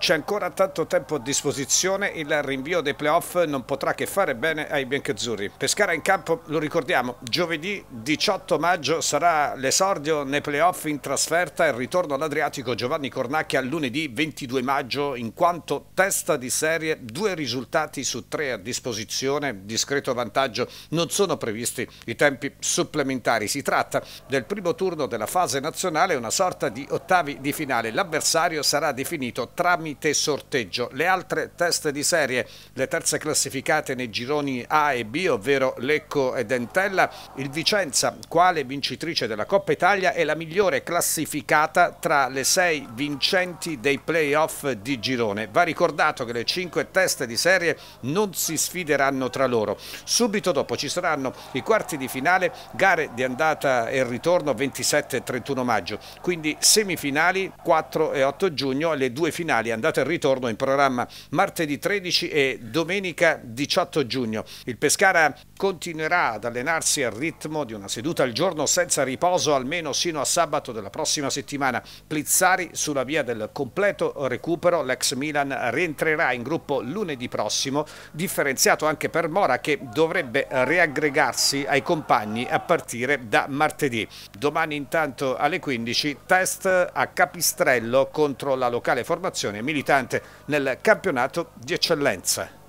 C'è ancora tanto tempo a disposizione, il rinvio dei playoff non potrà che fare bene ai biancazzurri. Pescara in campo, lo ricordiamo, giovedì 18 maggio sarà l'esordio nei playoff in trasferta e il ritorno all'Adriatico Giovanni Cornacchia lunedì 22 maggio in quanto testa di serie, due risultati su tre a disposizione, discreto vantaggio, non sono previsti i tempi supplementari. Si tratta del primo turno della fase nazionale, una sorta di ottavi di finale. L'avversario sarà definito tramite tramite sorteggio. Le altre teste di serie, le terze classificate nei gironi A e B, ovvero Lecco e Dentella, il Vicenza, quale vincitrice della Coppa Italia, è la migliore classificata tra le sei vincenti dei playoff di girone. Va ricordato che le cinque teste di serie non si sfideranno tra loro. Subito dopo ci saranno i quarti di finale, gare di andata e ritorno 27 e 31 maggio, quindi semifinali 4 e 8 giugno e le due finali andate andata e ritorno in programma martedì 13 e domenica 18 giugno. Il Pescara continuerà ad allenarsi al ritmo di una seduta al giorno senza riposo almeno sino a sabato della prossima settimana. Plizzari sulla via del completo recupero, l'ex Milan rientrerà in gruppo lunedì prossimo, differenziato anche per Mora che dovrebbe riaggregarsi ai compagni a partire da martedì. Domani intanto alle 15 test a Capistrello contro la locale formazione militante nel campionato di eccellenza.